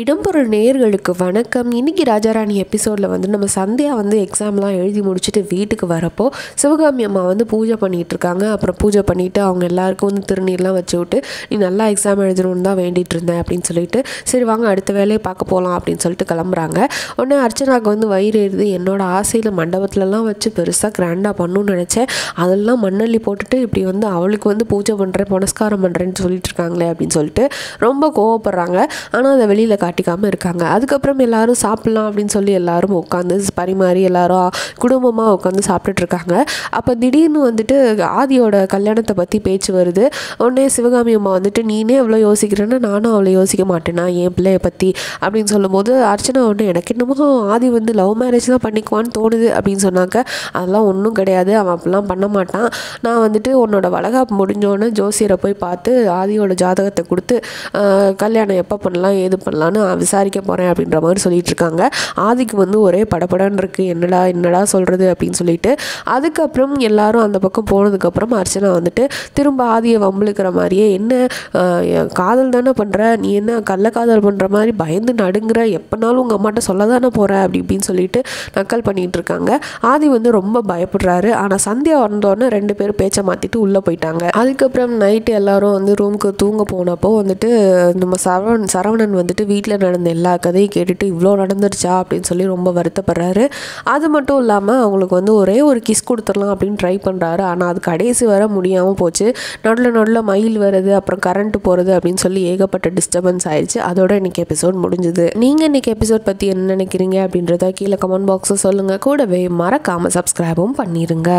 இடம்பொருள் நேர்களுக்கு வணக்கம் இன்றைக்கி ராஜாராணி எபிசோடில் வந்து நம்ம சந்தியா வந்து எக்ஸாம்லாம் எழுதி முடிச்சுட்டு வீட்டுக்கு வரப்போ சிவகாமி அம்மா வந்து பூஜை பண்ணிகிட்டு இருக்காங்க அப்புறம் பூஜை பண்ணிவிட்டு அவங்க எல்லாேருக்கும் வந்து திருநீர்லாம் வச்சு விட்டு நீ நல்லா எக்ஸாம் எழுதணும்னு தான் வேண்டிகிட்டு இருந்தேன் அப்படின்னு சொல்லிட்டு சரி வாங்க அடுத்த வேலையை பார்க்க போகலாம் அப்படின்னு சொல்லிட்டு கிளம்புறாங்க உடனே அர்ச்சனாக்கு வந்து வயிறு எழுது என்னோட ஆசையில் மண்டபத்துலலாம் வச்சு பெருசாக கிராண்டாக பண்ணணும்னு நினச்சேன் அதெல்லாம் மண்ணள்ளி போட்டுட்டு இப்படி வந்து அவளுக்கு வந்து பூஜை பண்ணுறேன் புனஸ்காரம் பண்ணுறேன்னு சொல்லிட்டு இருக்காங்களே அப்படின்னு சொல்லிட்டு ரொம்ப கோவப்படுறாங்க ஆனால் அதை வெளியில் காட்டிக்காமல் இருக்காங்க அதுக்கப்புறம் எல்லோரும் சாப்பிட்லாம் அப்படின்னு சொல்லி எல்லோரும் உட்காந்து பரிமாறி எல்லோரும் குடும்பமாக உட்காந்து சாப்பிட்டுட்ருக்காங்க அப்போ திடீர்னு வந்துட்டு ஆதியோட கல்யாணத்தை பற்றி பேச்சு வருது உடனே சிவகாமி அம்மா வந்துட்டு நீனே அவ்வளோ யோசிக்கிறேன்னா நானும் அவ்வளோ யோசிக்க மாட்டேனா என் பிள்ளையை பற்றி அப்படின்னு சொல்லும்போது அர்ச்சனா ஒன்று எனக்கு என்னமோ ஆதி வந்து லவ் மேரேஜ் தான் பண்ணிக்குவான்னு தோணுது அப்படின்னு சொன்னாக்க அதெல்லாம் ஒன்றும் கிடையாது அவன் அப்படிலாம் பண்ண மாட்டான் நான் வந்துட்டு உன்னோட வளகாப்பு முடிஞ்சோன்னு ஜோசியரை போய் பார்த்து ஆதியோட ஜாதகத்தை கொடுத்து கல்யாணம் எப்போ பண்ணலாம் ஏது பண்ணலாம் நான் விசாரிக்க போகிறேன் அப்படின்ற மாதிரி சொல்லிட்டு இருக்காங்க ஆதிக்கு வந்து ஒரே படப்படன்னு இருக்குது என்னடா என்னடா சொல்கிறது அப்படின்னு சொல்லிட்டு அதுக்கப்புறம் எல்லாரும் அந்த பக்கம் போனதுக்கப்புறம் அர்ச்சனா வந்துட்டு திரும்ப ஆதியை வம்புழுக்கிற மாதிரியே என்ன காதல் தானே பண்ணுற நீ என்ன கள்ள காதல் பண்ணுற மாதிரி பயந்து நடுங்கிற எப்போனாலும் உங்கள் அம்மாட்ட சொல்ல தானே போகிற அப்படி இப்படின்னு சொல்லிட்டு நக்கல் பண்ணிகிட்டு இருக்காங்க ஆதி வந்து ரொம்ப பயப்படுறாரு ஆனால் சந்தியா வந்தோடனே ரெண்டு பேரும் பேச்சை மாற்றிட்டு உள்ளே போயிட்டாங்க அதுக்கப்புறம் நைட்டு எல்லாரும் வந்து ரூமுக்கு தூங்க போனப்போ வந்துட்டு நம்ம சரவண் சரவணன் வந்துட்டு வீ வீட்டில் நடந்த எல்லா கதையும் கேட்டுட்டு இவ்வளோ நடந்துருச்சா அப்படின்னு சொல்லி ரொம்ப வருத்தப்படுறாரு அது மட்டும் இல்லாமல் அவங்களுக்கு வந்து ஒரே ஒரு கிஸ் கொடுத்துடலாம் அப்படின்னு ட்ரை பண்ணுறாரு ஆனால் அது கடைசி வர முடியாமல் போச்சு நடுல நடுல மயில் வருது அப்புறம் கரண்ட்டு போகிறது அப்படின்னு சொல்லி ஏகப்பட்ட டிஸ்டர்பன்ஸ் ஆயிடுச்சு அதோட இன்னைக்கு எபிசோட் முடிஞ்சுது நீங்கள் இன்றைக்கி எபிசோட் பற்றி என்ன நினைக்கிறீங்க அப்படின்றத கீழே கமெண்ட் பாக்ஸை சொல்லுங்கள் கூடவே மறக்காமல் சப்ஸ்கிரைபும் பண்ணிடுங்க